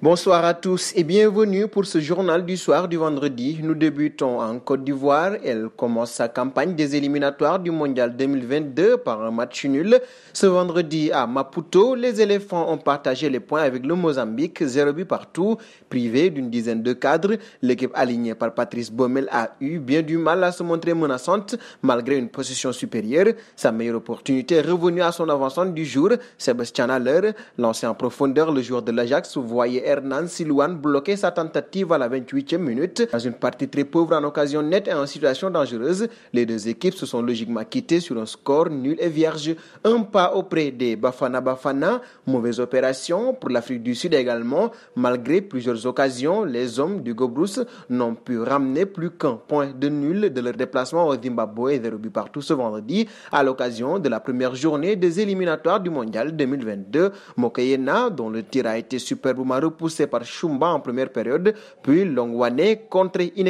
Bonsoir à tous et bienvenue pour ce journal du soir du vendredi. Nous débutons en Côte d'Ivoire. Elle commence sa campagne des éliminatoires du Mondial 2022 par un match nul. Ce vendredi à Maputo, les éléphants ont partagé les points avec le Mozambique, 0 but partout, privé d'une dizaine de cadres. L'équipe alignée par Patrice Baumel a eu bien du mal à se montrer menaçante malgré une position supérieure. Sa meilleure opportunité est revenue à son avancement du jour, Sébastien Haller, lancé en profondeur le joueur de l'Ajax, voyait et Hernan Silouane bloquer sa tentative à la 28e minute. Dans une partie très pauvre en occasion nette et en situation dangereuse, les deux équipes se sont logiquement quittées sur un score nul et vierge. Un pas auprès des Bafana Bafana, mauvaise opération pour l'Afrique du Sud également. Malgré plusieurs occasions, les hommes du Gobrous n'ont pu ramener plus qu'un point de nul de leur déplacement au Zimbabwe et des rubis partout ce vendredi à l'occasion de la première journée des éliminatoires du Mondial 2022. Mokeyena, dont le tir a été superbement repoussé par Chumba en première période, puis Longwane contre In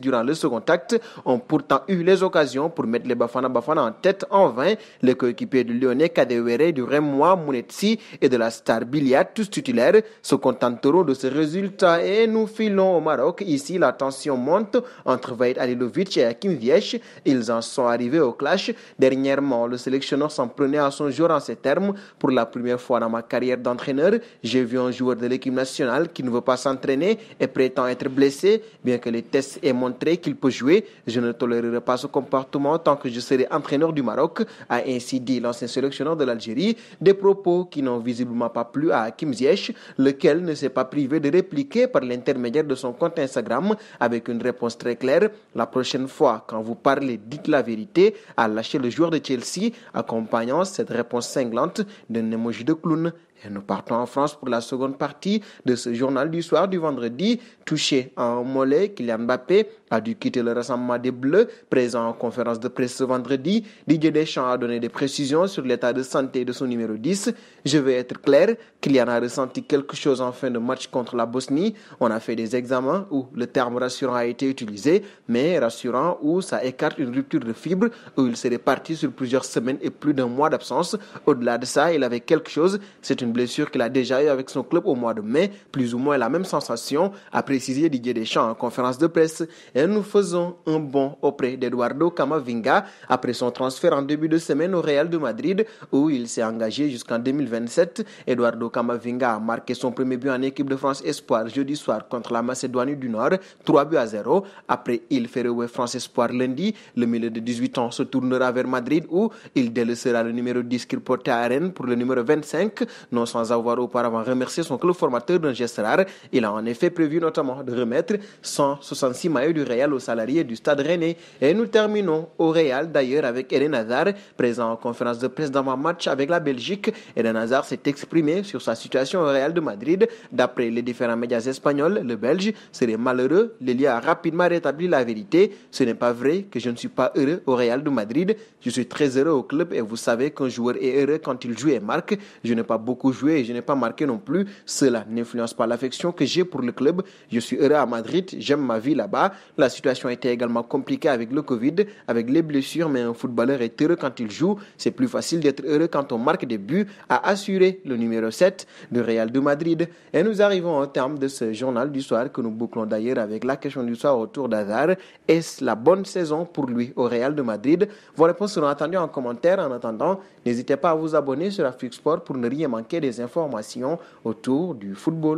durant le second acte, ont pourtant eu les occasions pour mettre les Bafana Bafana en tête en vain. Les coéquipiers du Lyonnais Kadewere, du Rémois Mounetsi et de la Star Biliat tous titulaires, se contenteront de ce résultat et nous filons au Maroc. Ici, la tension monte entre Vaid Alilovic et Hakim Viesch. Ils en sont arrivés au clash. Dernièrement, le sélectionneur s'en prenait à son jour en ces termes. Pour la première fois dans ma carrière d'entraîneur, j'ai vu un joueur de l'équipe national qui ne veut pas s'entraîner et prétend être blessé, bien que les tests aient montré qu'il peut jouer. Je ne tolérerai pas ce comportement tant que je serai entraîneur du Maroc, a ainsi dit l'ancien sélectionneur de l'Algérie, des propos qui n'ont visiblement pas plu à Hakim Ziyech, lequel ne s'est pas privé de répliquer par l'intermédiaire de son compte Instagram avec une réponse très claire. La prochaine fois, quand vous parlez, dites la vérité, a lâché le joueur de Chelsea, accompagnant cette réponse cinglante d'un émoji de clown. Et nous partons en France pour la seconde partie de ce journal du soir du vendredi, touché en mollet, Kylian Mbappé a dû quitter le rassemblement des Bleus, présent en conférence de presse ce vendredi. Didier Deschamps a donné des précisions sur l'état de santé de son numéro 10. Je vais être clair, en a ressenti quelque chose en fin de match contre la Bosnie. On a fait des examens où le terme rassurant a été utilisé, mais rassurant où ça écarte une rupture de fibre, où il serait parti sur plusieurs semaines et plus d'un mois d'absence. Au-delà de ça, il avait quelque chose. C'est une blessure qu'il a déjà eue avec son club au mois de mai, plus ou moins la même sensation, a précisé Didier Deschamps en conférence de presse et nous faisons un bond auprès d'Eduardo Camavinga après son transfert en début de semaine au Real de Madrid où il s'est engagé jusqu'en 2027. Eduardo Camavinga a marqué son premier but en équipe de France Espoir jeudi soir contre la Macédoine du Nord, 3 buts à 0. Après il fait France Espoir lundi, le milieu de 18 ans se tournera vers Madrid où il délaissera le numéro 10 qu'il portait à Rennes pour le numéro 25, non sans avoir auparavant remercié son club formateur d'un geste rare. Il a en effet prévu notamment de remettre 166 maillots du Real aux salariés du Stade René. Et nous terminons au Real d'ailleurs avec Eden Hazard, présent en conférence de presse dans un match avec la Belgique. Eden Hazard s'est exprimé sur sa situation au Real de Madrid. D'après les différents médias espagnols, le Belge serait malheureux. L'Elia a rapidement rétabli la vérité. Ce n'est pas vrai que je ne suis pas heureux au Real de Madrid. Je suis très heureux au club et vous savez qu'un joueur est heureux quand il joue et marque. Je n'ai pas beaucoup joué et je n'ai pas marqué non plus. Cela n'influence pas l'affection que j'ai pour le club. Je suis heureux à Madrid, j'aime ma vie là-bas. La situation était également compliquée avec le Covid, avec les blessures, mais un footballeur est heureux quand il joue. C'est plus facile d'être heureux quand on marque des buts, a assuré le numéro 7 de Real de Madrid. Et nous arrivons au terme de ce journal du soir que nous bouclons d'ailleurs avec la question du soir autour d'Azar. Est-ce la bonne saison pour lui au Real de Madrid Vos réponses seront attendues en commentaire. En attendant, n'hésitez pas à vous abonner sur Afrique Sport pour ne rien manquer des informations autour du football.